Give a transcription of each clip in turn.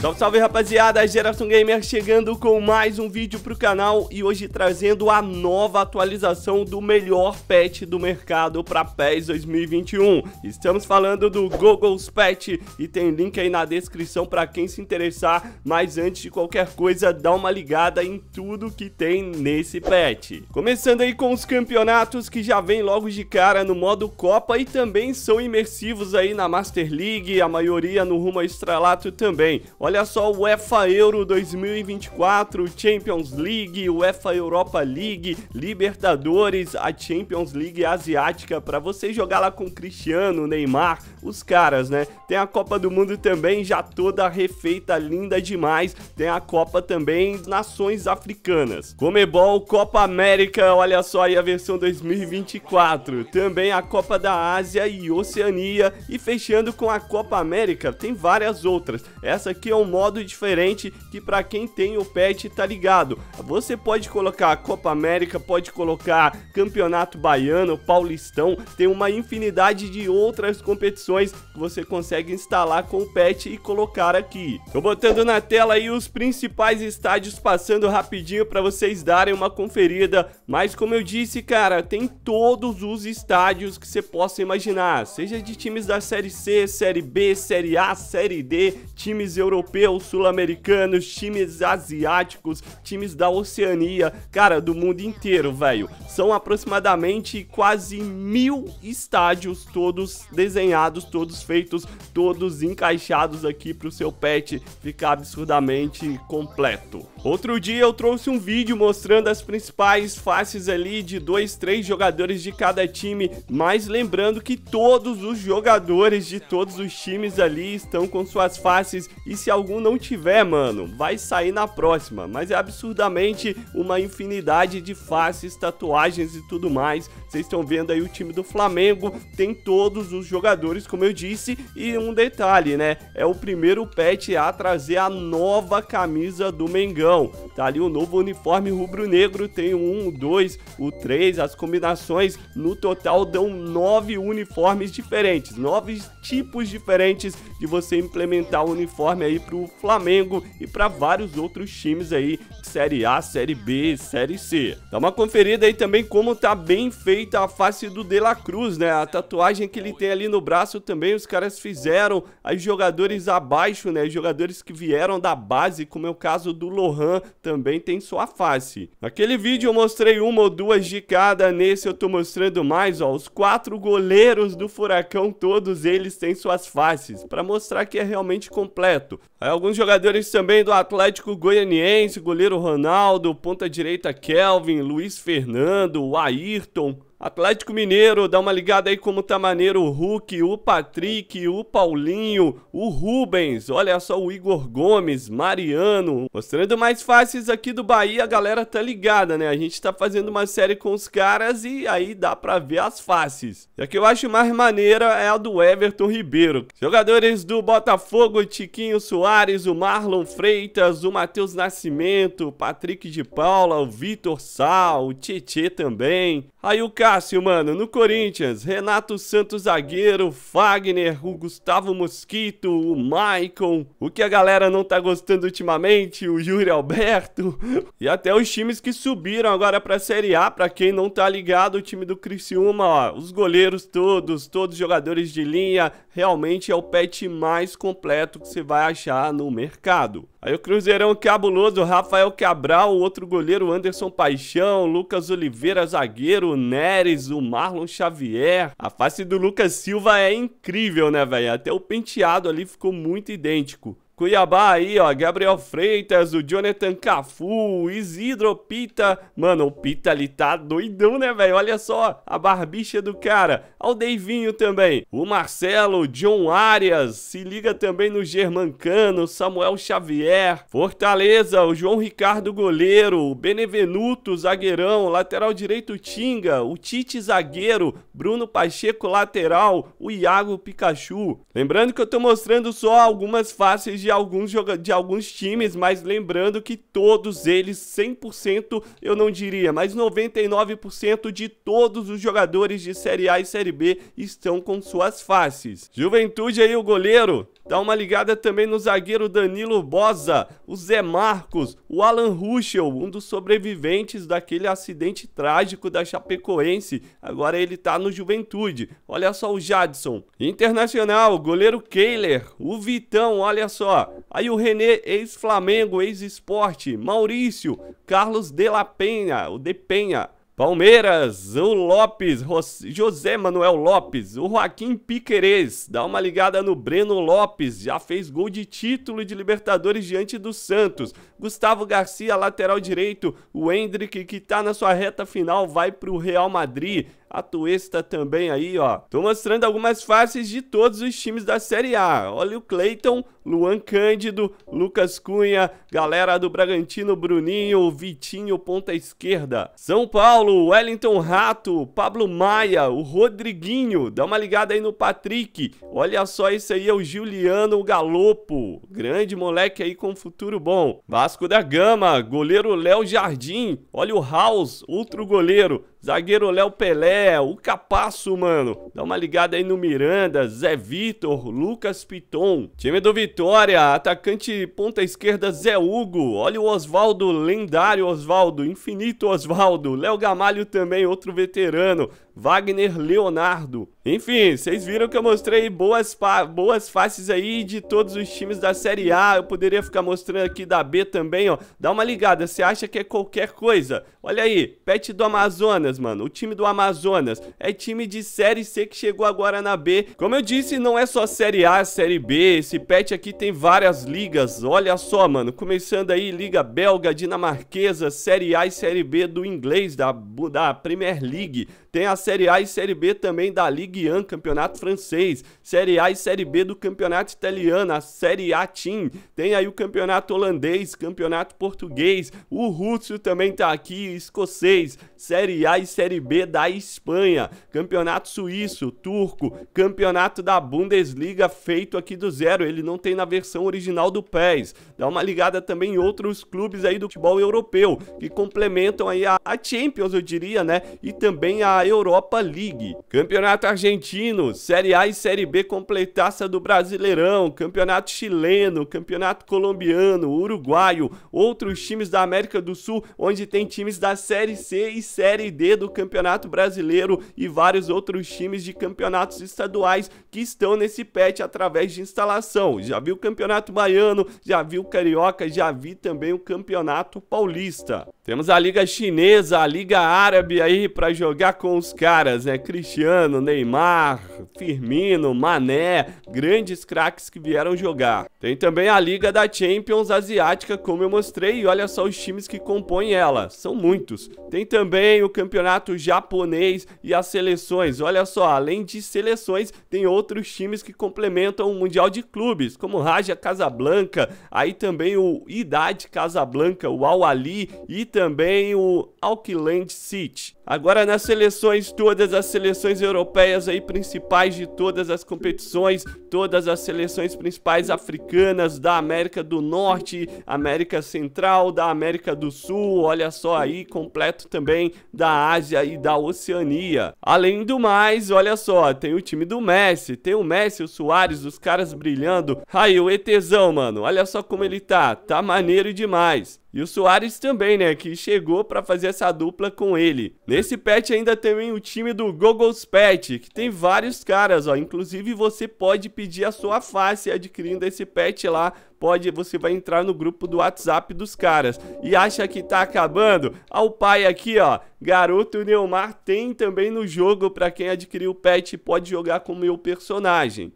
Salve, salve rapaziada, Geração Gamer chegando com mais um vídeo pro canal e hoje trazendo a nova atualização do melhor pet do mercado para PES 2021. Estamos falando do Google's Pet e tem link aí na descrição para quem se interessar, mas antes de qualquer coisa, dá uma ligada em tudo que tem nesse pet. Começando aí com os campeonatos que já vem logo de cara no modo Copa e também são imersivos aí na Master League, a maioria no rumo ao estralato também. Olha Olha só o UEFA Euro 2024, Champions League, UEFA Europa League, Libertadores, a Champions League Asiática para você jogar lá com Cristiano, Neymar, os caras, né? Tem a Copa do Mundo também, já toda refeita, linda demais. Tem a Copa também Nações Africanas. Comebol Copa América, olha só aí a versão 2024. Também a Copa da Ásia e Oceania e fechando com a Copa América, tem várias outras. Essa aqui é um modo diferente que para quem tem o pet tá ligado. Você pode colocar Copa América, pode colocar Campeonato Baiano, Paulistão, tem uma infinidade de outras competições que você consegue instalar com o pet e colocar aqui. Tô botando na tela aí os principais estádios passando rapidinho para vocês darem uma conferida, mas como eu disse, cara, tem todos os estádios que você possa imaginar, seja de times da Série C, Série B, Série A, Série D, times europeus europeus, sul-americanos, times asiáticos, times da Oceania, cara, do mundo inteiro, velho. São aproximadamente quase mil estádios, todos desenhados, todos feitos, todos encaixados aqui pro seu pet ficar absurdamente completo. Outro dia eu trouxe um vídeo mostrando as principais faces ali de dois, três jogadores de cada time, mas lembrando que todos os jogadores de todos os times ali estão com suas faces e se algum não tiver, mano, vai sair na próxima. Mas é absurdamente uma infinidade de faces, tatuagens e tudo mais. Vocês estão vendo aí o time do Flamengo, tem todos os jogadores, como eu disse, e um detalhe, né? É o primeiro pet a trazer a nova camisa do Mengão tá ali o novo uniforme rubro-negro, tem o 1, o 2, o 3, as combinações no total dão 9 uniformes diferentes, 9 tipos diferentes de você implementar o uniforme aí pro Flamengo e para vários outros times aí, Série A, Série B, Série C. Dá uma conferida aí também como tá bem feita a face do De La Cruz, né? A tatuagem que ele tem ali no braço também, os caras fizeram, aí jogadores abaixo, né? Jogadores que vieram da base, como é o caso do Lohan Han também tem sua face. Naquele vídeo eu mostrei uma ou duas de cada, nesse eu tô mostrando mais, ó, os quatro goleiros do Furacão, todos eles têm suas faces, para mostrar que é realmente completo. Aí alguns jogadores também do Atlético Goianiense, goleiro Ronaldo, ponta direita Kelvin, Luiz Fernando, Ayrton, Atlético Mineiro, dá uma ligada aí como tá maneiro o Hulk, o Patrick, o Paulinho, o Rubens, olha só o Igor Gomes, Mariano. Mostrando mais faces aqui do Bahia, a galera tá ligada, né? A gente tá fazendo uma série com os caras e aí dá pra ver as faces. E a que eu acho mais maneira é a do Everton Ribeiro. Jogadores do Botafogo, Tiquinho Soares, o Marlon Freitas, o Matheus Nascimento, o Patrick de Paula, o Vitor Sal, o Tietê também. Aí o cara Cássio, mano. No Corinthians, Renato Santos zagueiro, Fagner, o Gustavo Mosquito, o Maicon. O que a galera não tá gostando ultimamente, o Júlio Alberto. E até os times que subiram agora pra Série A, pra quem não tá ligado, o time do Criciúma, ó. Os goleiros todos, todos jogadores de linha. Realmente é o pet mais completo que você vai achar no mercado. Aí o Cruzeirão cabuloso, Rafael Cabral, o outro goleiro Anderson Paixão, Lucas Oliveira, zagueiro, Neres, o Marlon Xavier. A face do Lucas Silva é incrível, né, velho? Até o penteado ali ficou muito idêntico. Cuiabá aí, ó, Gabriel Freitas, o Jonathan Cafu, o Isidro Pita. Mano, o Pita ali tá doidão, né, velho? Olha só a barbicha do cara. o Deivinho também. O Marcelo, o John Arias. Se liga também no Germancano, Samuel Xavier. Fortaleza, o João Ricardo Goleiro, o Benevenuto, zagueirão, lateral direito Tinga, o Tite zagueiro, Bruno Pacheco lateral, o Iago Pikachu. Lembrando que eu tô mostrando só algumas faces de de alguns, de alguns times, mas lembrando que todos eles, 100% eu não diria, mas 99% de todos os jogadores de Série A e Série B estão com suas faces. Juventude aí, o goleiro Dá uma ligada também no zagueiro Danilo Bosa, o Zé Marcos, o Alan Ruschel, um dos sobreviventes daquele acidente trágico da Chapecoense. Agora ele tá no Juventude. Olha só o Jadson. Internacional, goleiro Kehler, o Vitão, olha só. Aí o René, ex-Flamengo, ex-Esporte, Maurício, Carlos De La Penha, o De Penha, Palmeiras, o Lopes, José Manuel Lopes, o Joaquim Piquerez, dá uma ligada no Breno Lopes, já fez gol de título de Libertadores diante do Santos. Gustavo Garcia, lateral direito, o Hendrick que tá na sua reta final vai pro Real Madrid. A Tuesta também aí, ó. Tô mostrando algumas faces de todos os times da Série A. Olha o Cleiton, Luan Cândido, Lucas Cunha, galera do Bragantino, Bruninho, Vitinho, ponta esquerda. São Paulo, Wellington Rato, Pablo Maia, o Rodriguinho. Dá uma ligada aí no Patrick. Olha só, esse aí é o Juliano Galopo. Grande moleque aí com futuro bom. Vasco da Gama, goleiro Léo Jardim. Olha o House, outro goleiro. Zagueiro Léo Pelé, o Capasso, mano. Dá uma ligada aí no Miranda, Zé Vitor, Lucas Piton. Time do Vitória, atacante ponta esquerda Zé Hugo. Olha o Oswaldo, lendário Oswaldo, infinito Oswaldo. Léo Gamalho também, outro veterano. Wagner Leonardo. Enfim, vocês viram que eu mostrei boas, boas faces aí de todos os times da Série A. Eu poderia ficar mostrando aqui da B também, ó. Dá uma ligada, você acha que é qualquer coisa? Olha aí, Pet do Amazonas. Amazonas, mano. O time do Amazonas é time de Série C que chegou agora na B. Como eu disse, não é só Série A, Série B. Esse pet aqui tem várias ligas. Olha só, mano. Começando aí, Liga Belga, Dinamarquesa, Série A e Série B do inglês, da, da Premier League. Tem a Série A e Série B também da Ligue 1, campeonato francês. Série A e Série B do campeonato italiano, a Série A Team. Tem aí o campeonato holandês, campeonato português. O russo também tá aqui, escocês. Série A e Série B da Espanha. Campeonato suíço, turco. Campeonato da Bundesliga feito aqui do zero. Ele não tem na versão original do PES. Dá uma ligada também em outros clubes aí do futebol europeu, que complementam aí a, a Champions, eu diria, né? E também a Europa League. Campeonato Argentino, Série A e Série B completaça do Brasileirão, Campeonato Chileno, Campeonato Colombiano, Uruguaio, outros times da América do Sul, onde tem times da Série C e Série D do Campeonato Brasileiro e vários outros times de campeonatos estaduais que estão nesse patch através de instalação. Já viu o Campeonato Baiano, já viu o Carioca, já vi também o Campeonato Paulista. Temos a Liga Chinesa, a Liga Árabe aí para jogar com com os caras, né? Cristiano, Neymar, Firmino, Mané, grandes craques que vieram jogar. Tem também a Liga da Champions Asiática, como eu mostrei, e olha só os times que compõem ela, são muitos. Tem também o campeonato japonês e as seleções, olha só, além de seleções, tem outros times que complementam o Mundial de Clubes, como Raja Casablanca, aí também o Idade Casablanca, o Al Ali e também o Auckland City. Agora na seleção seleções, todas as seleções europeias aí principais de todas as competições, todas as seleções principais africanas da América do Norte, América Central, da América do Sul, olha só aí, completo também da Ásia e da Oceania. Além do mais, olha só, tem o time do Messi, tem o Messi, o Soares, os caras brilhando. Aí o ETzão, mano, olha só como ele tá, tá maneiro demais. E o Soares também, né, que chegou para fazer essa dupla com ele. Nesse patch ainda tem o time do Google's Patch, que tem vários caras, ó. Inclusive você pode pedir a sua face adquirindo esse patch lá pode, você vai entrar no grupo do WhatsApp dos caras. E acha que tá acabando? Ao pai aqui, ó. Garoto Neymar tem também no jogo para quem adquiriu o pet pode jogar com meu personagem.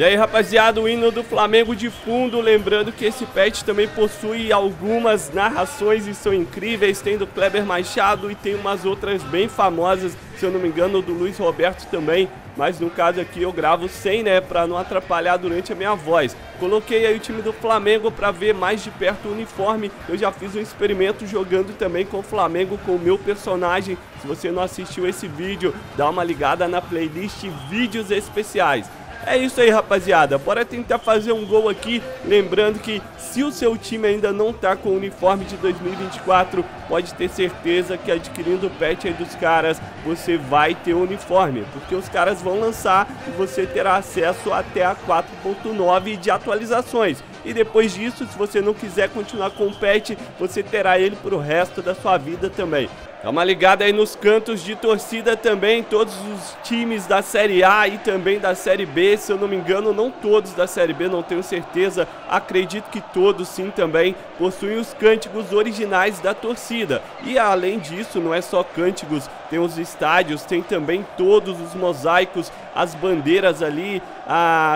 E aí, rapaziada, o hino do Flamengo de fundo. Lembrando que esse pet também possui algumas narrações e são incríveis. Tem do Kleber Machado e tem umas outras bem famosas, se eu não me engano, do Luiz Roberto também. Mas no caso aqui eu gravo sem, né, pra não atrapalhar durante a minha voz. Coloquei aí o time do Flamengo pra ver mais de perto o uniforme. Eu já fiz um experimento jogando também com o Flamengo, com o meu personagem. Se você não assistiu esse vídeo, dá uma ligada na playlist Vídeos Especiais. É isso aí, rapaziada. Bora tentar fazer um gol aqui. Lembrando que se o seu time ainda não tá com o uniforme de 2024, pode ter certeza que adquirindo o patch aí dos caras, você vai ter o uniforme, porque os caras vão lançar e você terá acesso até a 4.9 de atualizações. E depois disso, se você não quiser continuar com o patch, você terá ele para o resto da sua vida também. Dá uma ligada aí nos cantos de torcida também, todos os times da Série A e também da Série B, se eu não me engano, não todos da Série B, não tenho certeza, acredito que todos sim também possuem os cânticos originais da torcida. E além disso, não é só cânticos tem os estádios, tem também todos os mosaicos, as bandeiras ali,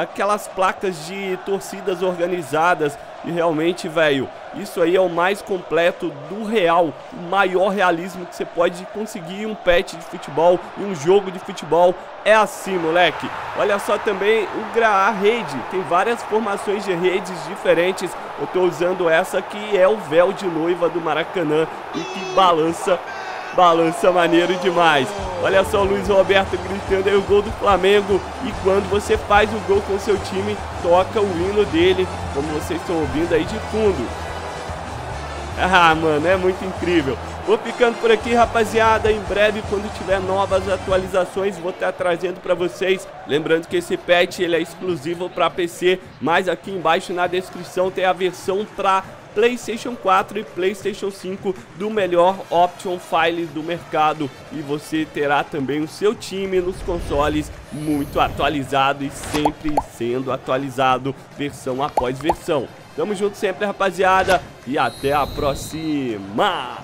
aquelas placas de torcidas organizadas. E realmente, velho, isso aí é o mais completo do real, o maior realismo que você pode conseguir um pet de futebol, um jogo de futebol. É assim, moleque. Olha só também o Graá Rede. Tem várias formações de redes diferentes. Eu tô usando essa que é o véu de noiva do Maracanã e que balança balança maneiro demais. Olha só o Luiz Roberto gritando aí o gol do Flamengo. E quando você faz o gol com seu time, toca o hino dele, como vocês estão ouvindo aí de fundo. Ah, mano, é muito incrível. Vou ficando por aqui, rapaziada. Em breve, quando tiver novas atualizações, vou estar trazendo para vocês. Lembrando que esse patch ele é exclusivo para PC, mas aqui embaixo na descrição tem a versão para PlayStation 4 e PlayStation 5 do melhor option file do mercado e você terá também o seu time nos consoles muito atualizado e sempre sendo atualizado versão após versão. Tamo junto sempre, rapaziada, e até a próxima!